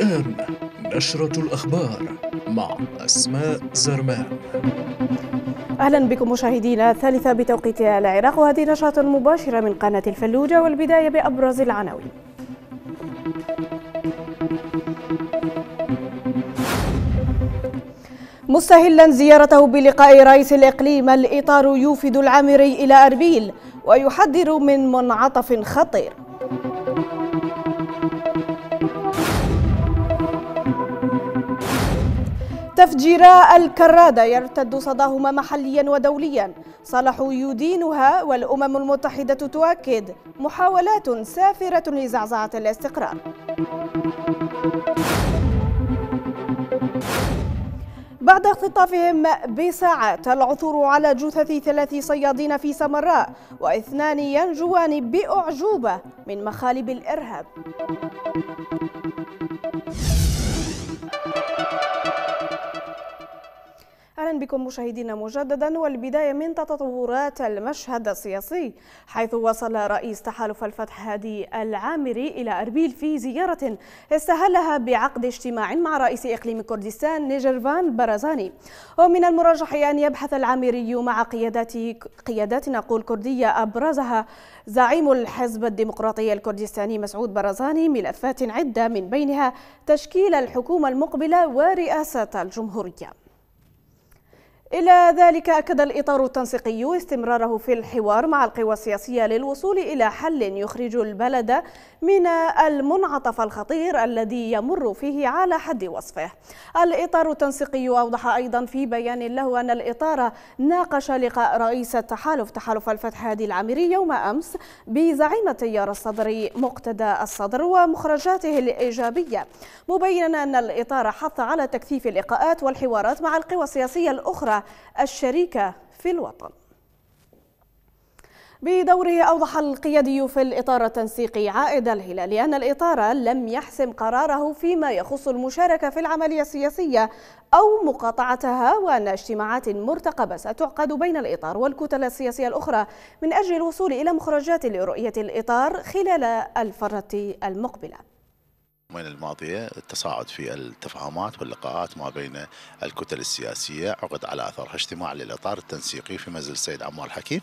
الآن نشرة الأخبار مع أسماء زرمان أهلا بكم مشاهدينا الثالثة بتوقيت العراق وهذه نشرة مباشرة من قناة الفلوجة والبداية بأبرز العناوين مستهلا زيارته بلقاء رئيس الإقليم الإطار يوفد العامري إلى أربيل ويحذر من منعطف خطير تفجيرا الكرادة يرتد صداهما محليا ودوليا صالح يدينها والأمم المتحدة تؤكد محاولات سافرة لزعزعة الاستقرار بعد اختطافهم بساعات العثور على جثث ثلاث صيادين في سمراء واثنان ينجوان بأعجوبة من مخالب الإرهاب بكم مشاهدينا مجددا والبداية من تطورات المشهد السياسي حيث وصل رئيس تحالف الفتح هادي العامري إلى أربيل في زيارة استهلها بعقد اجتماع مع رئيس إقليم كردستان نيجرفان برزاني ومن المرجح أن يبحث العامري مع قيادات قيادات نقول كردية أبرزها زعيم الحزب الديمقراطي الكردستاني مسعود برزاني ملفات عدة من بينها تشكيل الحكومة المقبلة ورئاسة الجمهورية إلى ذلك أكد الإطار التنسيقي استمراره في الحوار مع القوى السياسية للوصول إلى حل يخرج البلد من المنعطف الخطير الذي يمر فيه على حد وصفه الإطار التنسيقي أوضح أيضا في بيان له أن الإطار ناقش لقاء رئيس التحالف تحالف الفتح هادي العامري يوم أمس بزعيم التيار الصدري مقتدى الصدر ومخرجاته الإيجابية مبينا أن الإطار حث على تكثيف اللقاءات والحوارات مع القوى السياسية الأخرى الشريكة في الوطن بدوره أوضح القيادي في الإطار التنسيقي عائد الهلال أن الإطار لم يحسم قراره فيما يخص المشاركة في العملية السياسية أو مقاطعتها وأن اجتماعات مرتقبة ستعقد بين الإطار والكتل السياسية الأخرى من أجل الوصول إلى مخرجات لرؤية الإطار خلال الفترة المقبلة اليومين الماضية التصاعد في التفاهمات واللقاءات ما بين الكتل السياسية عقد على أثرها اجتماع للإطار التنسيقي في منزل السيد عمار الحكيم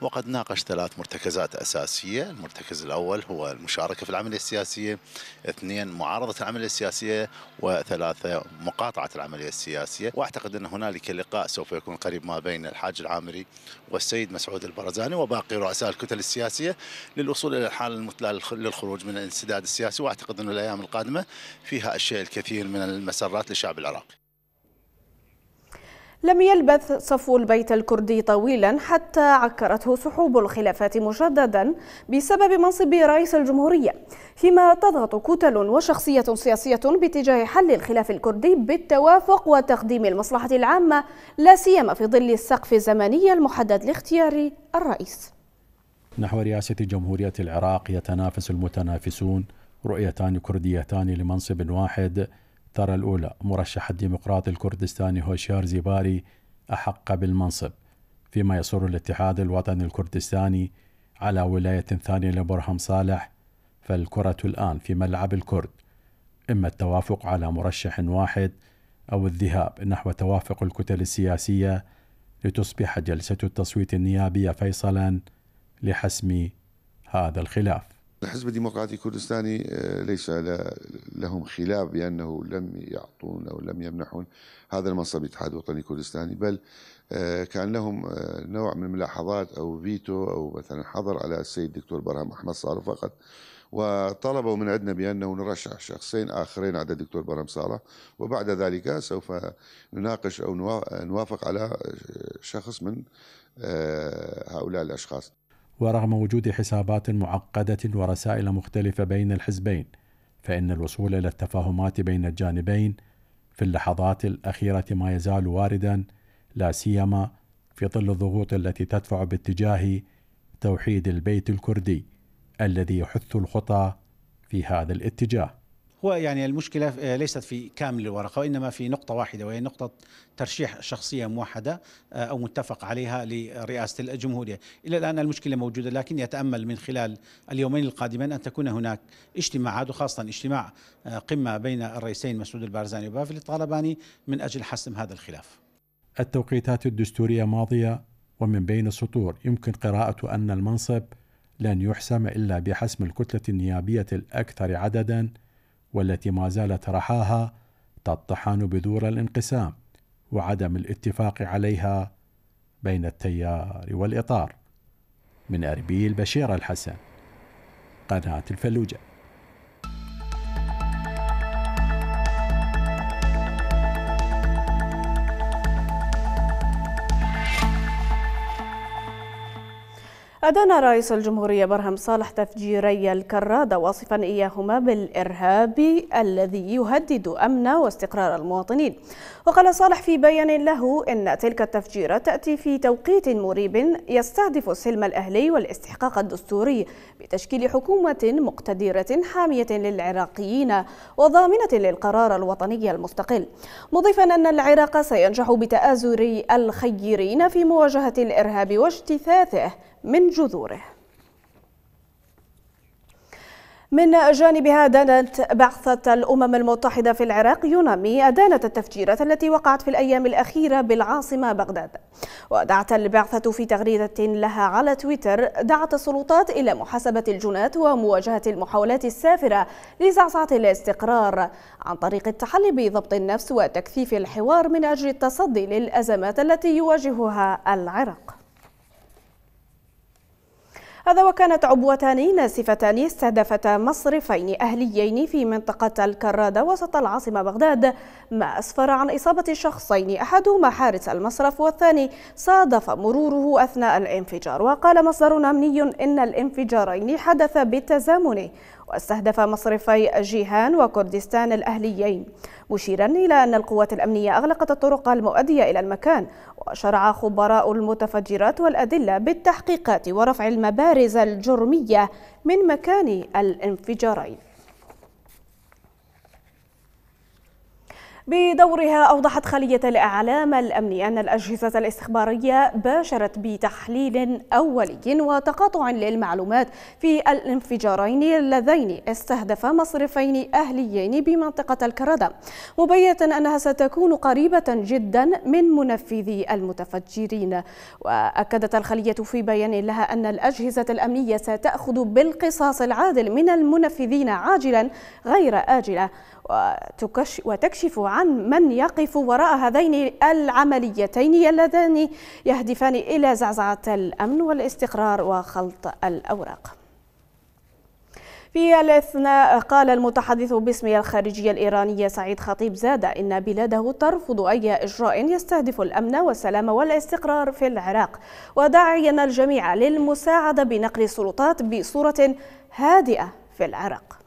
وقد ناقش ثلاث مرتكزات أساسية المرتكز الأول هو المشاركة في العملية السياسية اثنين معارضة العملية السياسية وثلاثة مقاطعة العملية السياسية وأعتقد أن هنالك لقاء سوف يكون قريب ما بين الحاج العامري والسيد مسعود البرزاني وباقي رؤساء الكتل السياسية للوصول إلى الحالة المثلى للخروج من الانسداد السياسي وأعتقد أن الأيام الايام القادمه فيها اشياء الكثير من المسرات للشعب العراقي لم يلبث صفو البيت الكردي طويلا حتى عكرته سحوب الخلافات مجددا بسبب منصب رئيس الجمهورية فيما تضغط كتل وشخصية سياسية باتجاه حل الخلاف الكردي بالتوافق وتقديم المصلحة العامة لا سيما في ظل السقف الزمني المحدد لاختيار الرئيس نحو رئاسة جمهورية العراق يتنافس المتنافسون رؤيتان كرديتان لمنصب واحد ترى الأولى مرشح الديمقراطي الكردستاني هوشيار زيباري أحق بالمنصب فيما يصر الاتحاد الوطني الكردستاني على ولاية ثانية لبرهم صالح فالكرة الآن في ملعب الكرد إما التوافق على مرشح واحد أو الذهاب نحو توافق الكتل السياسية لتصبح جلسة التصويت النيابية فيصلا لحسم هذا الخلاف الحزب الديمقراطي الكردستاني آه، ليس لهم خلاف بأنه لم يعطون أو لم يمنحون هذا المنصب الاتحاد الوطني الكردستاني بل آه، كان لهم آه، نوع من الملاحظات أو فيتو أو مثلا حظر على السيد الدكتور برهم أحمد صالح فقط وطلبوا من عندنا بأنه نرشح شخصين آخرين على الدكتور برهم صالح وبعد ذلك سوف نناقش أو نوافق على شخص من هؤلاء الأشخاص ورغم وجود حسابات معقده ورسائل مختلفه بين الحزبين فان الوصول الى التفاهمات بين الجانبين في اللحظات الاخيره ما يزال واردا لا سيما في ظل الضغوط التي تدفع باتجاه توحيد البيت الكردي الذي يحث الخطى في هذا الاتجاه هو يعني المشكلة آه، ليست في كامل الورقة وإنما في نقطة واحدة وهي نقطة ترشيح شخصية موحدة آه، أو متفق عليها لرئاسة الجمهورية إلى الآن المشكلة موجودة لكن يتأمل من خلال اليومين القادمين أن تكون هناك اجتماعات وخاصة اجتماع آه، قمة بين الرئيسين مسعود البارزاني وبافل الطالباني من أجل حسم هذا الخلاف التوقيتات الدستورية ماضية ومن بين السطور يمكن قراءة أن المنصب لن يحسم إلا بحسم الكتلة النيابية الأكثر عددا والتي ما زالت رحاها تطحن بذور الانقسام وعدم الاتفاق عليها بين التيار والإطار من أربيل بشير الحسن قناة الفلوجه أدان رئيس الجمهورية برهم صالح تفجيري الكرادة واصفا إياهما بالإرهاب الذي يهدد أمن واستقرار المواطنين وقال صالح في بيان له إن تلك التفجيرات تأتي في توقيت مريب يستهدف السلم الأهلي والاستحقاق الدستوري بتشكيل حكومة مقتدرة حامية للعراقيين وضامنة للقرار الوطني المستقل مضيفا أن العراق سينجح بتآزر الخيرين في مواجهة الإرهاب واجتثاثه من جذوره من جانبها دانت بعثة الأمم المتحدة في العراق يونامي أدانت التفجيرات التي وقعت في الأيام الأخيرة بالعاصمة بغداد ودعت البعثة في تغريدة لها على تويتر دعت السلطات إلى محاسبة الجنات ومواجهة المحاولات السافرة لزعزعة الاستقرار عن طريق التحلي بضبط النفس وتكثيف الحوار من أجل التصدي للأزمات التي يواجهها العراق هذا وكانت عبوتان ناسفتان استهدفتا مصرفين أهليين في منطقة الكرادة وسط العاصمة بغداد ما أسفر عن إصابة شخصين أحدهما حارس المصرف والثاني صادف مروره أثناء الانفجار وقال مصدر أمني إن الانفجارين حدث بالتزامن واستهدف مصرفي جيهان وكردستان الأهليين مشيرا إلى أن القوات الأمنية أغلقت الطرق المؤدية إلى المكان وشرع خبراء المتفجرات والأدلة بالتحقيقات ورفع المبارز الجرمية من مكان الانفجارين بدورها أوضحت خلية الإعلام الأمني أن الأجهزة الاستخبارية باشرت بتحليل أولي وتقاطع للمعلومات في الانفجارين اللذين استهدفا مصرفين أهليين بمنطقة الكردة مبينة أنها ستكون قريبة جدا من منفذي المتفجرين وأكدت الخلية في بيان لها أن الأجهزة الأمنية ستأخذ بالقصاص العادل من المنفذين عاجلا غير آجلة وتكشف عن من يقف وراء هذين العمليتين اللذان يهدفان إلى زعزعة الأمن والاستقرار وخلط الأوراق في الأثناء قال المتحدث باسم الخارجية الإيرانية سعيد خطيب زاد إن بلاده ترفض أي إجراء يستهدف الأمن والسلام والاستقرار في العراق وداعيا الجميع للمساعدة بنقل السلطات بصورة هادئة في العراق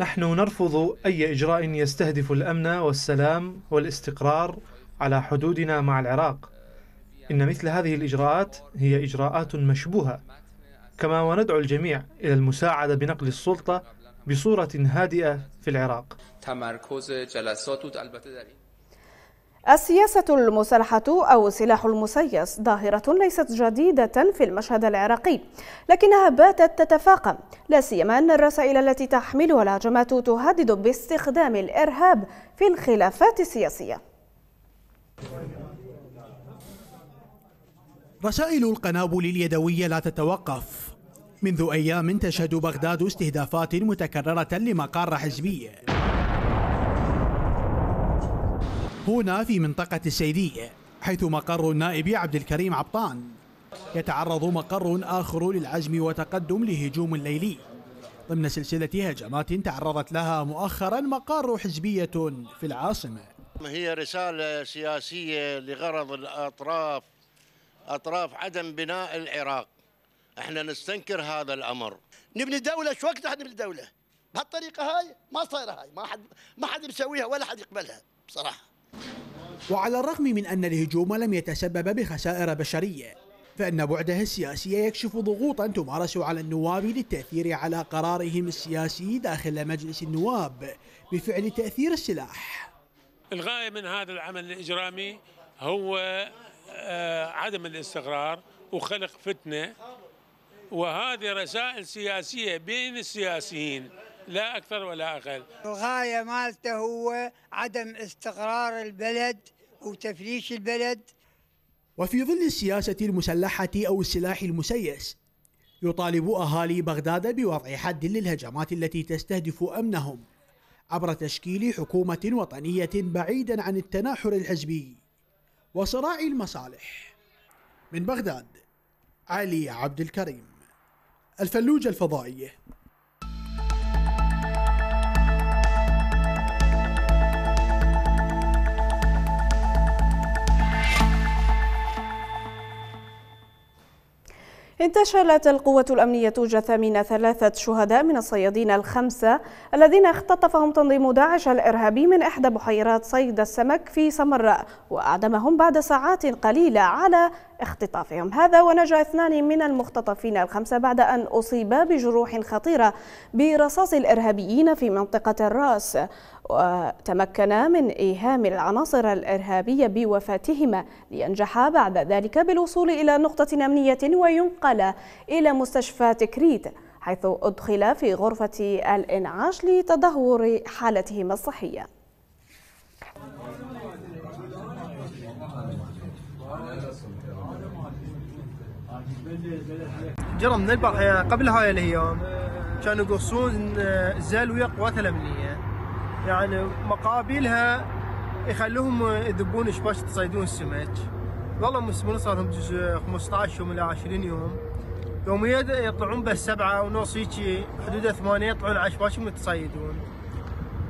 نحن نرفض أي إجراء يستهدف الأمن والسلام والاستقرار على حدودنا مع العراق إن مثل هذه الإجراءات هي إجراءات مشبوهة كما وندعو الجميع إلى المساعدة بنقل السلطة بصورة هادئة في العراق السياسة المسلحة أو سلاح المسيس ظاهرة ليست جديدة في المشهد العراقي لكنها باتت تتفاقم لا سيما أن الرسائل التي تحملها الهجمات تهدد باستخدام الإرهاب في الخلافات السياسية رسائل القنابل اليدوية لا تتوقف منذ أيام تشهد بغداد استهدافات متكررة لمقار حزبي هنا في منطقة السيدية حيث مقر النائب عبد الكريم عبطان يتعرض مقر آخر للعزم وتقدم لهجوم ليلي ضمن سلسلة هجمات تعرضت لها مؤخرا مقر حزبية في العاصمة هي رسالة سياسية لغرض الأطراف أطراف عدم بناء العراق احنا نستنكر هذا الأمر نبني دولة شو وقت نبني دولة بهالطريقة هاي ما صايرة هاي ما حد ما حد مسويها ولا حد يقبلها بصراحة وعلى الرغم من أن الهجوم لم يتسبب بخسائر بشرية فإن بعده السياسي يكشف ضغوطا تمارس على النواب للتأثير على قرارهم السياسي داخل مجلس النواب بفعل تأثير السلاح الغاية من هذا العمل الإجرامي هو آه، عدم الاستقرار وخلق فتنة وهذه رسائل سياسية بين السياسيين لا أكثر ولا أقل الغاية مالته هو عدم استقرار البلد وتفليش البلد وفي ظل السياسة المسلحة أو السلاح المسيس يطالب أهالي بغداد بوضع حد للهجمات التي تستهدف أمنهم عبر تشكيل حكومة وطنية بعيدا عن التناحر الحزبي وصراع المصالح من بغداد علي عبد الكريم الفلوجة الفضائية انتشلت القوة الأمنية جثامين ثلاثة شهداء من الصيادين الخمسة الذين اختطفهم تنظيم داعش الإرهابي من إحدى بحيرات صيد السمك في سمراء وأعدمهم بعد ساعات قليلة على اختطافهم هذا ونجا اثنان من المختطفين الخمسة بعد أن أصيبا بجروح خطيرة برصاص الإرهابيين في منطقة الرأس وتمكنا من إيهام العناصر الإرهابية بوفاتهما لينجح بعد ذلك بالوصول إلى نقطة أمنية وينقل إلى مستشفى تكريت حيث أدخل في غرفة الإنعاش لتدهور حالتهما الصحية جرى من البارحة قبل هاي الأيام كانوا يقصون زال ويا قوات الأمنية يعني مقابلها يخلوهم يذبون شباش تصيدون السمك والله مسمون صار لهم جزء 15 يوم الى 20 يوم يوميا يطلعون بس سبعة ونص هيجي حدود ثمانية يطلعون على شباشهم يتصيدون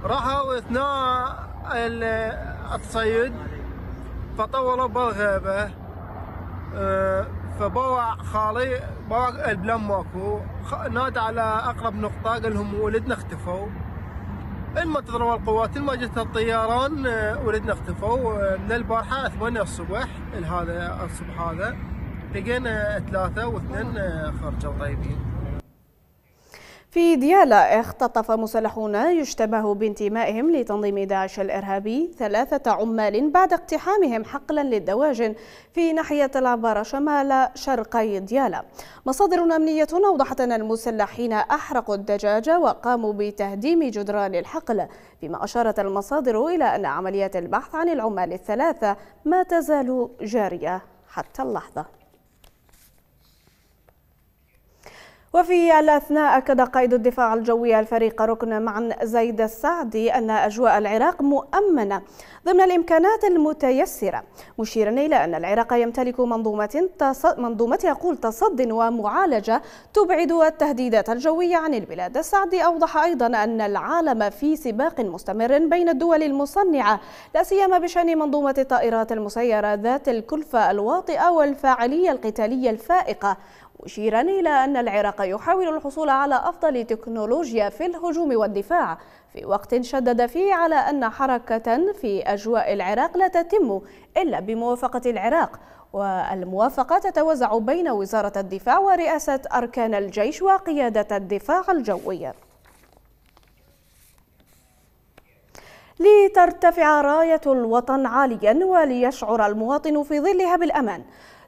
راحوا اثناء التصيد فطولوا بالغابة اه خالي بوع البلان ماكو نادى على اقرب نقطة قال لهم ولدنا اختفوا اما تضرب القوات اما جتها الطيران آه، ولدنا اختفوا آه، من البارحه 8 الصبح هذا الصبح هذا لقينا ثلاثه واثنين آه، خرجوا طيبين في ديالى اختطف مسلحون يشتبه بانتمائهم لتنظيم داعش الإرهابي ثلاثة عمال بعد اقتحامهم حقلا للدواجن في ناحية العبارة شمال شرقي ديالى مصادر أمنية أوضحت أن المسلحين أحرقوا الدجاج وقاموا بتهديم جدران الحقل فيما أشارت المصادر إلى أن عمليات البحث عن العمال الثلاثة ما تزال جارية حتى اللحظة وفي الأثناء أكد قائد الدفاع الجوي الفريق ركن معن زيد السعدي أن أجواء العراق مؤمنة ضمن الإمكانات المتيسرة مشيرا إلى أن العراق يمتلك منظومة, منظومة يقول تصد ومعالجة تبعد التهديدات الجوية عن البلاد السعدي أوضح أيضا أن العالم في سباق مستمر بين الدول المصنعة لا سيما بشأن منظومة الطائرات المسيرة ذات الكلفة الواطئة والفاعلية القتالية الفائقة مشيرا إلى أن العراق يحاول الحصول على أفضل تكنولوجيا في الهجوم والدفاع في وقت شدد فيه على أن حركة في أجواء العراق لا تتم إلا بموافقة العراق والموافقة تتوزع بين وزارة الدفاع ورئاسة أركان الجيش وقيادة الدفاع الجوي لترتفع راية الوطن عاليا وليشعر المواطن في ظلها بالأمان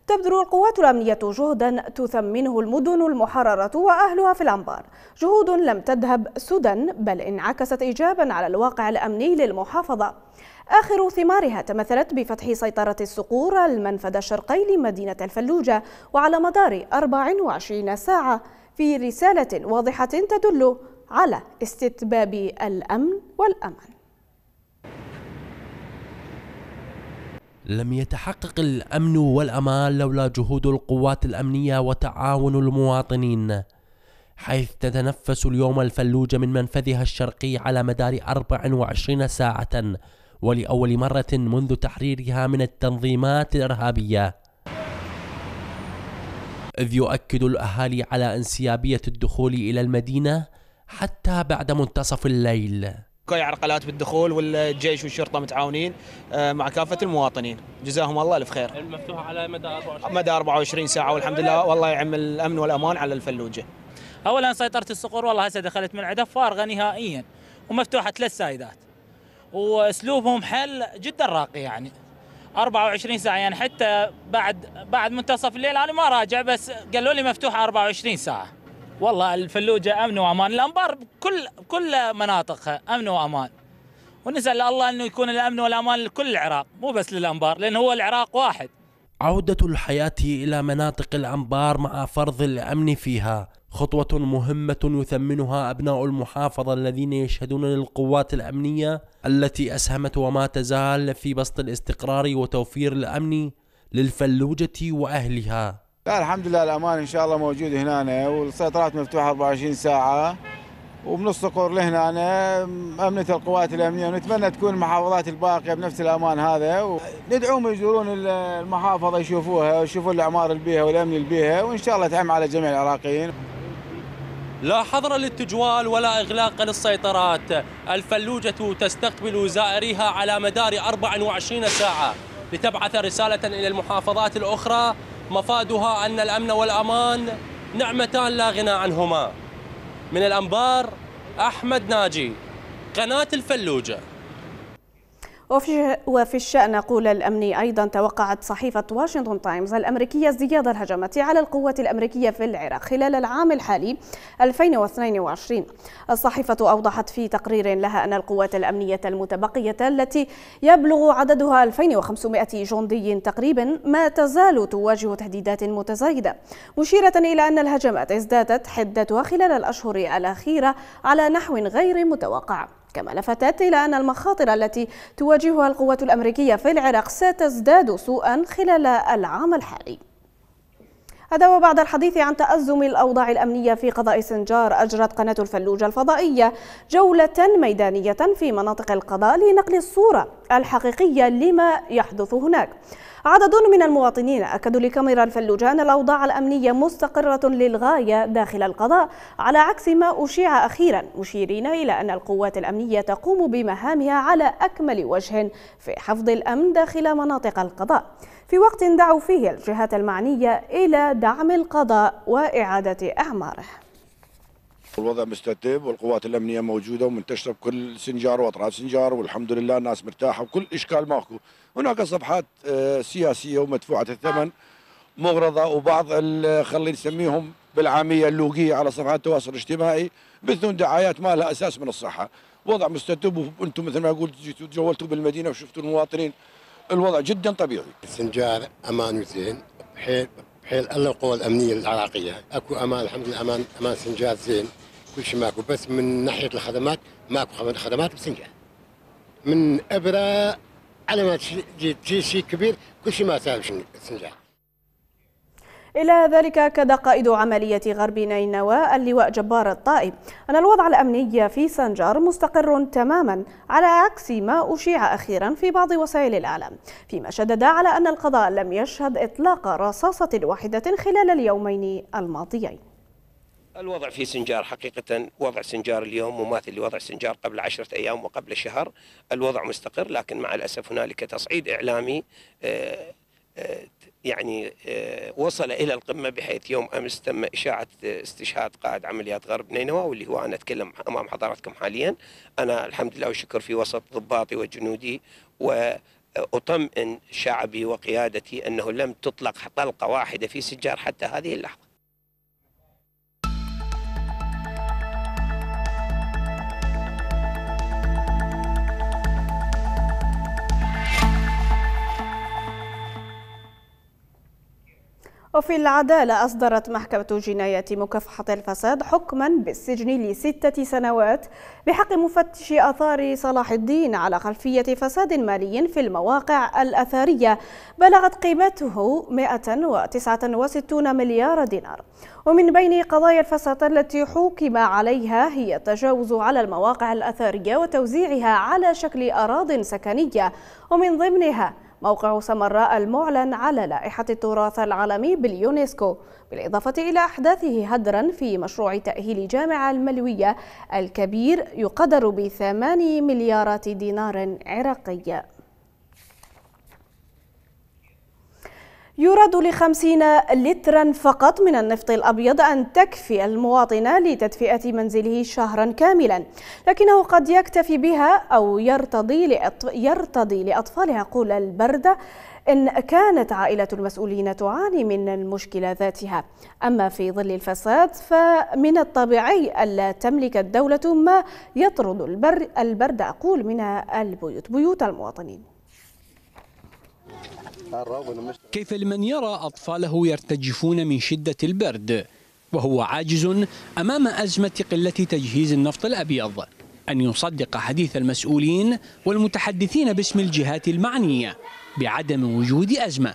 تبذل القوات الأمنية جهدا تثمنه المدن المحررة وأهلها في الأنبار جهود لم تذهب سدى بل انعكست إيجابا على الواقع الأمني للمحافظة آخر ثمارها تمثلت بفتح سيطرة الصقور المنفذ الشرقي لمدينة الفلوجة وعلى مدار 24 ساعة في رسالة واضحة تدل على استتباب الأمن والأمن لم يتحقق الامن والامان لولا جهود القوات الامنيه وتعاون المواطنين حيث تتنفس اليوم الفلوجه من منفذها الشرقي على مدار 24 ساعه ولاول مره منذ تحريرها من التنظيمات الارهابيه اذ يؤكد الاهالي على انسيابيه الدخول الى المدينه حتى بعد منتصف الليل عرقلات بالدخول والجيش والشرطه متعاونين آه، مع كافه المواطنين جزاهم الله الف خير المفتوحه على مدى 24 مدى 24 ساعه والحمد لله والله يعم الامن والامان على الفلوجه اولا سيطره الصقور والله هسه دخلت من عده فارغه نهائيا ومفتوحه ثلاث سايدات واسلوبهم حل جدا راقي يعني 24 ساعه يعني حتى بعد بعد منتصف الليل انا ما راجع بس قالوا لي مفتوحه 24 ساعه والله الفلوجه امن وامان الانبار كل كل مناطقها امن وامان ونسال الله انه يكون الامن والامان لكل العراق مو بس للانبار لان هو العراق واحد عودة الحياة إلى مناطق الأنبار مع فرض الأمن فيها خطوة مهمة يثمنها أبناء المحافظة الذين يشهدون للقوات الأمنية التي أسهمت وما تزال في بسط الاستقرار وتوفير الأمن للفلوجة وأهلها لا الحمد لله الامان ان شاء الله موجود هنا والسيطرات مفتوحه 24 ساعه ومن الصقور لهنا أمنة القوات الأمنية ونتمنى تكون المحافظات الباقية بنفس الأمان هذا وندعوهم يزورون المحافظة يشوفوها ويشوفون الأعمار اللي بيها والأمن اللي بيها وإن شاء الله تعم على جميع العراقيين لا حظر للتجوال ولا إغلاق للسيطرات الفلوجة تستقبل زائريها على مدار 24 ساعة لتبعث رسالة إلى المحافظات الأخرى مفادها أن الأمن والأمان نعمتان لا غنى عنهما من الأنبار أحمد ناجي قناة الفلوجة وفي الشأن قول الأمني أيضا توقعت صحيفة واشنطن تايمز الأمريكية ازدياد الهجمات على القوة الأمريكية في العراق خلال العام الحالي 2022 الصحيفة أوضحت في تقرير لها أن القوات الأمنية المتبقية التي يبلغ عددها 2500 جندي تقريبا ما تزال تواجه تهديدات متزايدة مشيرة إلى أن الهجمات ازدادت حدتها خلال الأشهر الأخيرة على نحو غير متوقع كما لفتت إلى أن المخاطر التي تواجهها القوات الأمريكية في العراق ستزداد سوءا خلال العام الحالي هذا وبعد الحديث عن تأزم الأوضاع الأمنية في قضاء سنجار أجرت قناة الفلوجة الفضائية جولة ميدانية في مناطق القضاء لنقل الصورة الحقيقية لما يحدث هناك عدد من المواطنين أكدوا لكاميرا الفلوجان الأوضاع الأمنية مستقرة للغاية داخل القضاء على عكس ما أشيع أخيرا مشيرين إلى أن القوات الأمنية تقوم بمهامها على أكمل وجه في حفظ الأمن داخل مناطق القضاء في وقت دعوا فيه الجهات المعنية إلى دعم القضاء وإعادة أعماره الوضع مستتب والقوات الامنيه موجوده ومنتشره بكل سنجار واطراف سنجار والحمد لله الناس مرتاحه وكل اشكال ماكو هناك صفحات آه، سياسيه ومدفوعه الثمن مغرضه وبعض خلينا نسميهم بالعاميه اللوقيه على صفحات التواصل الاجتماعي بثون دعايات ما لها اساس من الصحه وضع مستتب وانتم مثل ما قلت جيتوا جولتوا بالمدينه وشفتوا المواطنين الوضع جدا طبيعي سنجار امان وزين حيل حيل الا القوى الامنيه العراقيه اكو امان الحمد لله امان امان سنجار زين كل شيء ماكو بس من ناحيه الخدمات ماكو خدمات بسنجه من ابره على ما تجي شيء كبير كل شيء ما سهل بسنجة إلى ذلك أكد قائد عملية غرب نينوى اللواء جبار الطائي أن الوضع الأمني في سنجار مستقر تماما على عكس ما أشيع أخيرا في بعض وسائل الإعلام فيما شدد على أن القضاء لم يشهد إطلاق رصاصة واحدة خلال اليومين الماضيين الوضع في سنجار حقيقة وضع سنجار اليوم مماثل لوضع سنجار قبل عشرة أيام وقبل شهر الوضع مستقر لكن مع الأسف هنالك تصعيد إعلامي آه، آه، يعني آه، وصل إلى القمة بحيث يوم أمس تم إشاعة استشهاد قائد عمليات غرب نينوى واللي هو أنا أتكلم أمام حضراتكم حاليا أنا الحمد لله والشكر في وسط ضباطي وجنودي و أطمئن شعبي وقيادتي أنه لم تطلق طلقة واحدة في سجار حتى هذه اللحظة وفي العدالة أصدرت محكمة جناية مكافحة الفساد حكما بالسجن لستة سنوات بحق مفتش آثار صلاح الدين على خلفية فساد مالي في المواقع الأثرية بلغت قيمته 169 مليار دينار ومن بين قضايا الفساد التي حكم عليها هي التجاوز على المواقع الأثرية وتوزيعها على شكل أراض سكنية ومن ضمنها موقع سمراء المعلن على لائحة التراث العالمي باليونسكو بالإضافة إلى أحداثه هدرا في مشروع تأهيل جامعة الملوية الكبير يقدر بثماني مليارات دينار عراقي يراد لخمسين لترا فقط من النفط الأبيض أن تكفي المواطن لتدفئة منزله شهرا كاملا لكنه قد يكتفي بها أو يرتضي, لأطف... يرتضي لأطفالها قول البرد إن كانت عائلة المسؤولين تعاني من المشكلة ذاتها أما في ظل الفساد فمن الطبيعي ألا تملك الدولة ما يطرد البر... البرد أقول من البيوت بيوت المواطنين كيف لمن يرى أطفاله يرتجفون من شدة البرد وهو عاجز أمام أزمة قلة تجهيز النفط الأبيض أن يصدق حديث المسؤولين والمتحدثين باسم الجهات المعنية بعدم وجود أزمة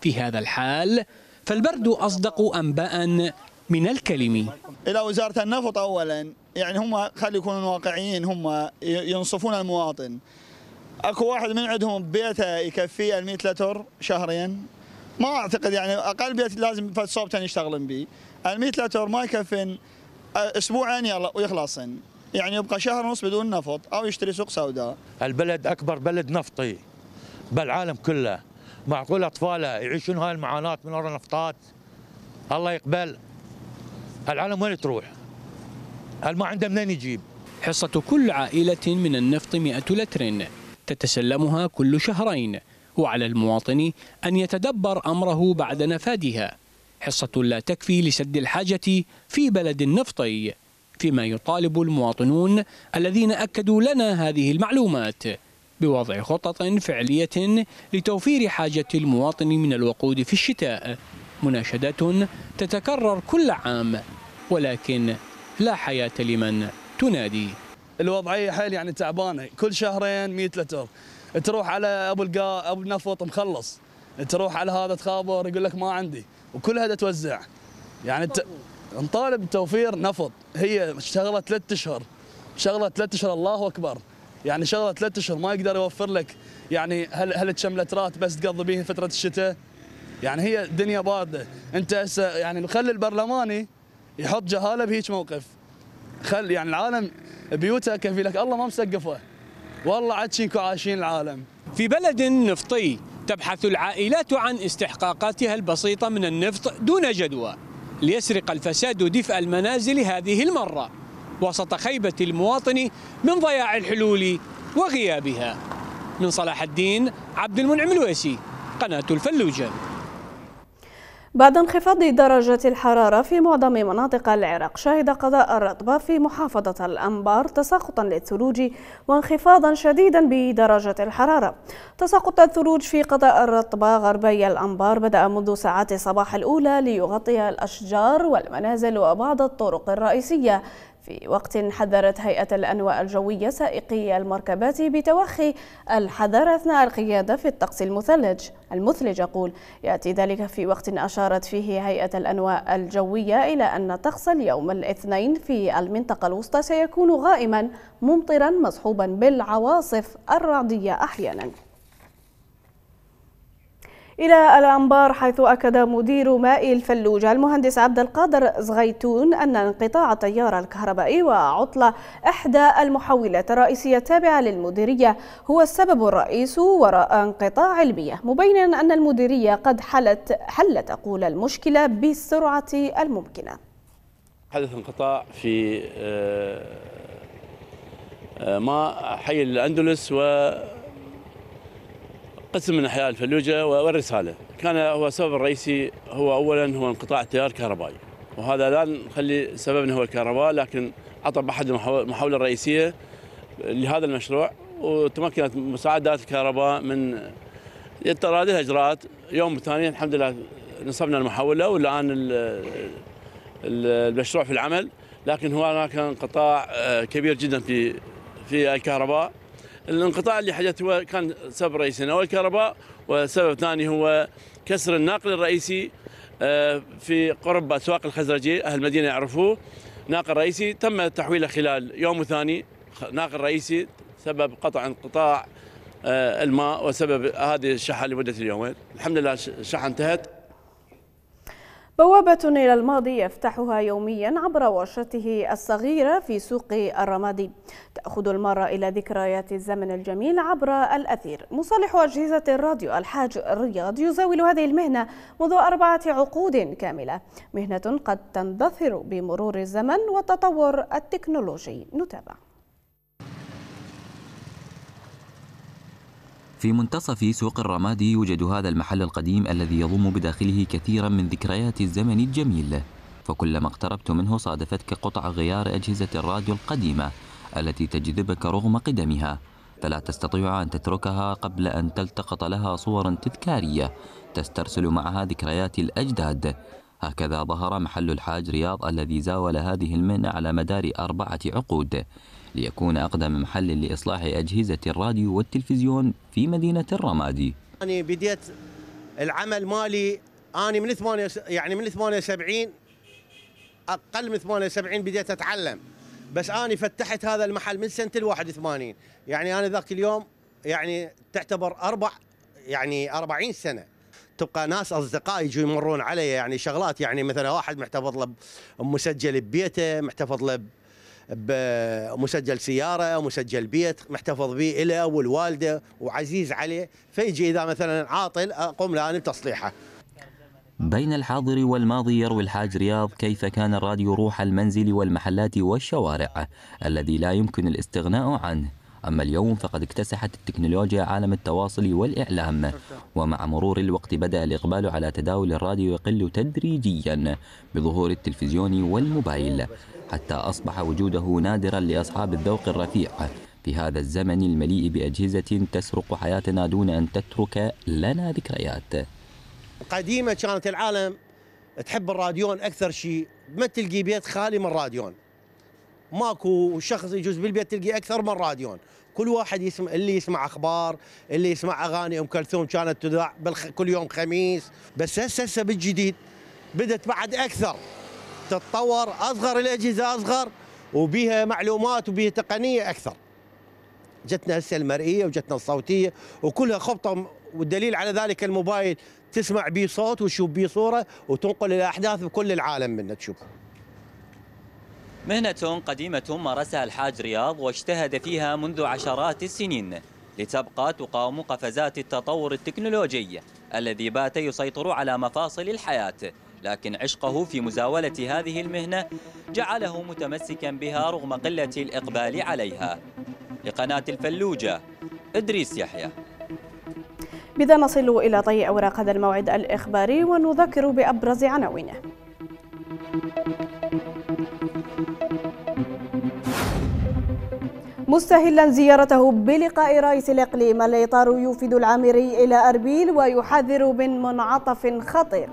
في هذا الحال فالبرد أصدق أنباء من الكلم إلى وزارة النفط أولا يعني هم خلي يكونوا واقعيين هم ينصفون المواطن اكو واحد من عندهم بيته يكفيه 100 لتر شهريا ما اعتقد يعني اقل بيت لازم فد صوبتين يشتغلون به 100 لتر ما يكفن اسبوعين يلا ويخلصن يعني يبقى شهر ونص بدون نفط او يشتري سوق سوداء البلد اكبر بلد نفطي بالعالم كله معقول اطفاله يعيشون هاي المعاناه من وراء نفطات الله يقبل العالم وين تروح؟ هل ما عنده منين يجيب؟ حصة كل عائلة من النفط 100 لتر تتسلمها كل شهرين وعلى المواطن أن يتدبر أمره بعد نفادها حصة لا تكفي لسد الحاجة في بلد نفطي فيما يطالب المواطنون الذين أكدوا لنا هذه المعلومات بوضع خطط فعلية لتوفير حاجة المواطن من الوقود في الشتاء مناشدات تتكرر كل عام ولكن لا حياة لمن تنادي الوضعيه حيل يعني تعبانه كل شهرين 100 لتر تروح على ابو القا ابو النفط مخلص تروح على هذا تخابر يقول لك ما عندي وكلها توزع يعني الت... نطالب بتوفير نفط هي شغله ثلاث اشهر شغله ثلاث اشهر الله اكبر يعني شغله ثلاث اشهر ما يقدر يوفر لك يعني هل هل كم لترات بس تقضي به فتره الشتاء يعني هي الدنيا بارده انت هسه يعني خلي البرلماني يحط جهاله بهيك موقف خل يعني العالم بيوتها كفيلك الله ما مسقفه والله عاد شينكو عايشين العالم في بلد نفطي تبحث العائلات عن استحقاقاتها البسيطة من النفط دون جدوى ليسرق الفساد دفء المنازل هذه المرة وسط خيبة المواطن من ضياع الحلول وغيابها من صلاح الدين عبد المنعم الويسي قناة الفلوجة بعد انخفاض درجة الحرارة في معظم مناطق العراق شهد قضاء الرطبة في محافظة الأنبار تساقطا للثلوج وانخفاضا شديدا بدرجة الحرارة تساقط الثلوج في قضاء الرطبة غربي الأنبار بدأ منذ ساعات الصباح الأولى ليغطي الأشجار والمنازل وبعض الطرق الرئيسية في وقت حذرت هيئة الأنواء الجوية سائقي المركبات بتوخي الحذر أثناء القيادة في الطقس المثلج المثلج أقول يأتي ذلك في وقت أشارت فيه هيئة الأنواء الجوية إلى أن طقس اليوم الاثنين في المنطقة الوسطى سيكون غائما ممطرا مصحوبا بالعواصف الرعدية أحيانا إلى الأنبار حيث أكد مدير ماء الفلوجة المهندس عبد القادر زغيتون أن انقطاع التيار الكهربائي وعطل إحدى المحولات الرئيسية التابعة للمديرية هو السبب الرئيس وراء انقطاع المياه مبينا أن المديرية قد حلت حل تقول المشكلة بالسرعة الممكنة حدث انقطاع في آه، آه، ماء حي الأندلس و قسم من احياء الفلوجه والرساله كان هو السبب الرئيسي هو اولا هو انقطاع التيار الكهربائي وهذا لا نخلي سببنا هو الكهرباء لكن عطب احد المحاوله الرئيسيه لهذا المشروع وتمكنت مساعدات الكهرباء من ترى الاجراءات يوم ثاني الحمد لله نصبنا المحاوله والان المشروع في العمل لكن هناك انقطاع آه، كبير جدا في في الكهرباء الانقطاع اللي حدث هو كان سبب رئيسي هو الكهرباء والسبب الثاني هو كسر الناقل الرئيسي آه، في قرب اسواق الخزرجي اهل المدينه يعرفوه ناقل رئيسي تم تحويله خلال يوم ثاني ناقل رئيسي سبب قطع انقطاع آه، الماء وسبب هذه الشحن لمده اليومين الحمد لله الشحن انتهت بوابة إلى الماضي يفتحها يوميا عبر ورشته الصغيرة في سوق الرمادي تأخذ المرة إلى ذكريات الزمن الجميل عبر الأثير مصالح أجهزة الراديو الحاج الرياض يزاول هذه المهنة منذ أربعة عقود كاملة مهنة قد تندثر بمرور الزمن والتطور التكنولوجي نتابع في منتصف سوق الرمادي يوجد هذا المحل القديم الذي يضم بداخله كثيرا من ذكريات الزمن الجميل فكلما اقتربت منه صادفتك قطع غيار أجهزة الراديو القديمة التي تجذبك رغم قدمها فلا تستطيع أن تتركها قبل أن تلتقط لها صورا تذكارية تسترسل معها ذكريات الأجداد هكذا ظهر محل الحاج رياض الذي زاول هذه المهنة على مدار أربعة عقود ليكون أقدم محل لإصلاح أجهزة الراديو والتلفزيون في مدينة الرمادي أنا بديت العمل مالي أنا من 8 يعني من 78 أقل من 78 بديت أتعلم بس أنا فتحت هذا المحل من سنة ال 81 يعني أنا ذاك اليوم يعني تعتبر أربع يعني 40 سنة تبقى ناس اصدقائي يجوا يمرون علي يعني شغلات يعني مثلا واحد محتفظ له مسجل ببيته محتفظ له بمسجل سياره مسجل بيت محتفظ به إلى والوالده وعزيز عليه فيجي اذا مثلا عاطل اقوم الان بتصليحه بين الحاضر والماضي يروي الحاج رياض كيف كان الراديو روح المنزل والمحلات والشوارع الذي لا يمكن الاستغناء عنه أما اليوم فقد اكتسحت التكنولوجيا عالم التواصل والإعلام ومع مرور الوقت بدأ الإقبال على تداول الراديو يقل تدريجيا بظهور التلفزيون والموبايل حتى أصبح وجوده نادرا لأصحاب الذوق الرفيع في هذا الزمن المليء بأجهزة تسرق حياتنا دون أن تترك لنا ذكريات قديمة كانت العالم تحب الراديون أكثر شيء ما تلقي بيت خالي من راديون ماكو شخص يجوز بالبيت تلقي اكثر من راديون كل واحد يسمع اللي يسمع اخبار اللي يسمع اغاني ام كلثوم كانت تذاع كل يوم خميس بس هسه هسه بالجديد بدت بعد اكثر تتطور اصغر الاجهزه اصغر وبها معلومات وبها تقنيه اكثر جتنا هسه المرئيه وجتنا الصوتيه وكلها خبطه والدليل على ذلك الموبايل تسمع به صوت وتشوف به صوره وتنقل الاحداث بكل العالم منه تشوف مهنة قديمة مارسها الحاج رياض واجتهد فيها منذ عشرات السنين لتبقى تقاوم قفزات التطور التكنولوجي الذي بات يسيطر على مفاصل الحياة لكن عشقه في مزاولة هذه المهنة جعله متمسكا بها رغم قلة الإقبال عليها لقناة الفلوجة إدريس يحيى بذا نصل إلى طي أوراق هذا الموعد الإخباري ونذكر بأبرز عناوينه مستهلا زيارته بلقاء رئيس الإقليم الإطار يوفد العامري إلى أربيل ويحذر من منعطف خطير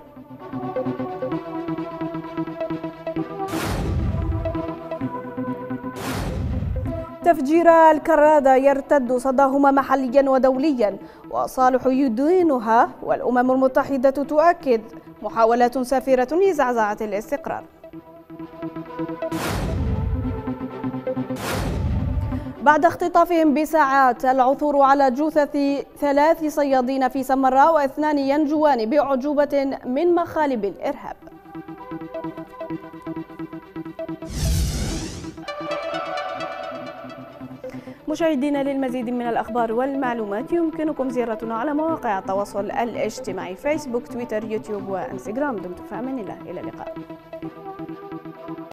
تفجيرا الكرادة يرتد صداهما محليا ودوليا وصالح يدينها والأمم المتحدة تؤكد محاولات سافرة لزعزعة الاستقرار بعد اختطافهم بساعات العثور على جثث ثلاث صيادين في سمراء واثنان ينجوان بعجوبة من مخالب الإرهاب مشاهدينا للمزيد من الأخبار والمعلومات يمكنكم زيارتنا على مواقع التواصل الاجتماعي فيسبوك تويتر يوتيوب وانستغرام دمتم في أمان الله إلى اللقاء